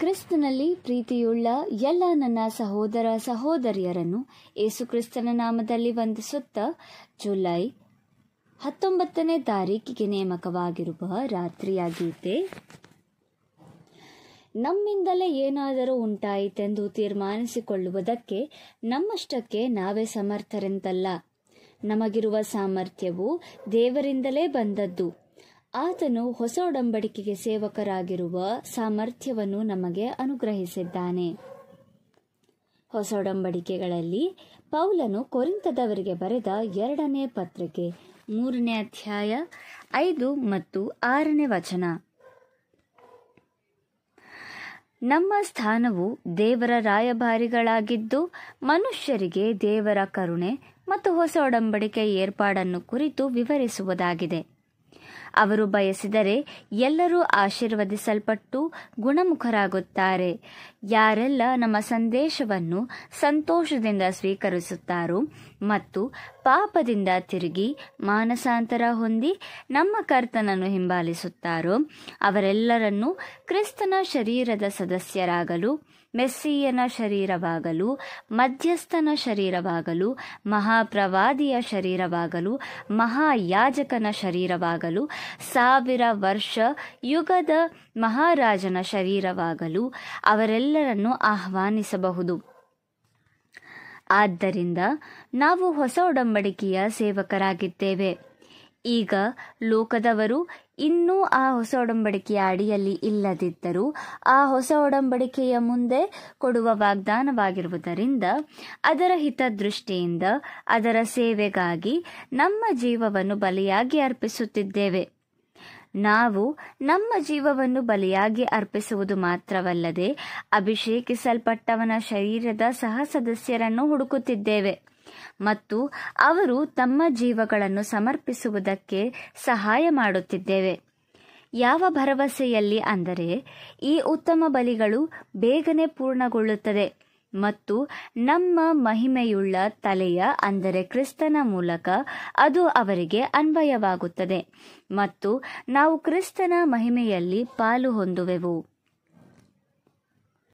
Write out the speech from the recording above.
ಕ್ರಿಸ್ತನಲ್ಲಿ ಪ್ರೀತಿಯುಳ್ಳ ಎಲ್ಲ ನನ್ನ ಸಹೋದರ ಸಹೋದರಿಯರನ್ನು ಕ್ರಿಸ್ತನ ನಾಮದಲ್ಲಿ ವಂದಿಸುತ್ತಾ ಜುಲೈ ಹತ್ತೊಂಬತ್ತನೇ ತಾರೀಕಿಗೆ ನೇಮಕವಾಗಿರುವ ಗೀತೆ ನಮ್ಮಿಂದಲೇ ಏನಾದರೂ ಉಂಟಾಯಿತೆಂದು ತೀರ್ಮಾನಿಸಿಕೊಳ್ಳುವುದಕ್ಕೆ ನಮ್ಮಷ್ಟಕ್ಕೆ ನಾವೇ ಸಮರ್ಥರೆಂತಲ್ಲ ನಮಗಿರುವ ಸಾಮರ್ಥ್ಯವು ದೇವರಿಂದಲೇ ಬಂದದ್ದು ಆತನು ಹೊಸ ಒಡಂಬಡಿಕೆಗೆ ಸೇವಕರಾಗಿರುವ ಸಾಮರ್ಥ್ಯವನ್ನು ನಮಗೆ ಅನುಗ್ರಹಿಸಿದ್ದಾನೆ ಹೊಸ ಒಡಂಬಡಿಕೆಗಳಲ್ಲಿ ಪೌಲನು ಕೊರಿಂತದವರಿಗೆ ಬರೆದ ಎರಡನೇ ಪತ್ರಿಕೆ ಮೂರನೇ ಅಧ್ಯಾಯ ಐದು ಮತ್ತು ಆರನೇ ವಚನ ನಮ್ಮ ಸ್ಥಾನವು ದೇವರ ರಾಯಭಾರಿಗಳಾಗಿದ್ದು ಮನುಷ್ಯರಿಗೆ ದೇವರ ಕರುಣೆ ಮತ್ತು ಹೊಸ ಒಡಂಬಡಿಕೆ ಏರ್ಪಾಡನ್ನು ಕುರಿತು ವಿವರಿಸುವುದಾಗಿದೆ ಅವರು ಬಯಸಿದರೆ ಎಲ್ಲರೂ ಆಶೀರ್ವದಿಸಲ್ಪಟ್ಟು ಗುಣಮುಖರಾಗುತ್ತಾರೆ ಯಾರೆಲ್ಲ ನಮ್ಮ ಸಂದೇಶವನ್ನು ಸಂತೋಷದಿಂದ ಸ್ವೀಕರಿಸುತ್ತಾರೋ ಮತ್ತು ಪಾಪದಿಂದ ತಿರುಗಿ ಮಾನಸಾಂತರ ಹೊಂದಿ ನಮ್ಮ ಕರ್ತನನ್ನು ಹಿಂಬಾಲಿಸುತ್ತಾರೋ ಅವರೆಲ್ಲರನ್ನು ಕ್ರಿಸ್ತನ ಶರೀರದ ಸದಸ್ಯರಾಗಲು ಮೆಸ್ಸಿಯನ ಶರೀರವಾಗಲು ಮಧ್ಯಸ್ಥನ ಶರೀರವಾಗಲು ಮಹಾಪ್ರವಾದಿಯ ಶರೀರವಾಗಲು ಮಹಾಯಾಜಕನ ಶರೀರವಾಗಲು ಸಾವಿರ ವರ್ಷ ಯುಗದ ಮಹಾರಾಜನ ಶರೀರವಾಗಲು ಅವರೆಲ್ಲರನ್ನು ಆಹ್ವಾನಿಸಬಹುದು ಆದ್ದರಿಂದ ನಾವು ಹೊಸ ಒಡಂಬಡಿಕೆಯ ಸೇವಕರಾಗಿದ್ದೇವೆ ಈಗ ಲೋಕದವರು ಇನ್ನೂ ಆ ಹೊಸ ಒಡಂಬಡಿಕೆಯ ಅಡಿಯಲ್ಲಿ ಇಲ್ಲದಿದ್ದರೂ ಆ ಹೊಸ ಒಡಂಬಡಿಕೆಯ ಮುಂದೆ ಕೊಡುವ ವಾಗ್ದಾನವಾಗಿರುವುದರಿಂದ ಅದರ ಹಿತದೃಷ್ಟಿಯಿಂದ ಅದರ ಸೇವೆಗಾಗಿ ನಮ್ಮ ಜೀವವನ್ನು ಬಲಿಯಾಗಿ ಅರ್ಪಿಸುತ್ತಿದ್ದೇವೆ ನಾವು ನಮ್ಮ ಜೀವವನ್ನು ಬಲಿಯಾಗಿ ಅರ್ಪಿಸುವುದು ಮಾತ್ರವಲ್ಲದೆ ಅಭಿಷೇಕಿಸಲ್ಪಟ್ಟವನ ಶರೀರದ ಸಹ ಸದಸ್ಯರನ್ನು ಹುಡುಕುತ್ತಿದ್ದೇವೆ ಮತ್ತು ಅವರು ತಮ್ಮ ಜೀವಗಳನ್ನು ಸಮರ್ಪಿಸುವುದಕ್ಕೆ ಸಹಾಯ ಮಾಡುತ್ತಿದ್ದೇವೆ ಯಾವ ಭರವಸೆಯಲ್ಲಿ ಅಂದರೆ ಈ ಉತ್ತಮ ಬಲಿಗಳು ಬೇಗನೆ ಪೂರ್ಣಗೊಳ್ಳುತ್ತದೆ ಮತ್ತು ನಮ್ಮ ಮಹಿಮೆಯುಳ್ಳ ತಲೆಯ ಅಂದರೆ ಕ್ರಿಸ್ತನ ಮೂಲಕ ಅದು ಅವರಿಗೆ ಅನ್ವಯವಾಗುತ್ತದೆ ಮತ್ತು ನಾವು ಕ್ರಿಸ್ತನ ಮಹಿಮೆಯಲ್ಲಿ ಪಾಲು ಹೊಂದುವೆವು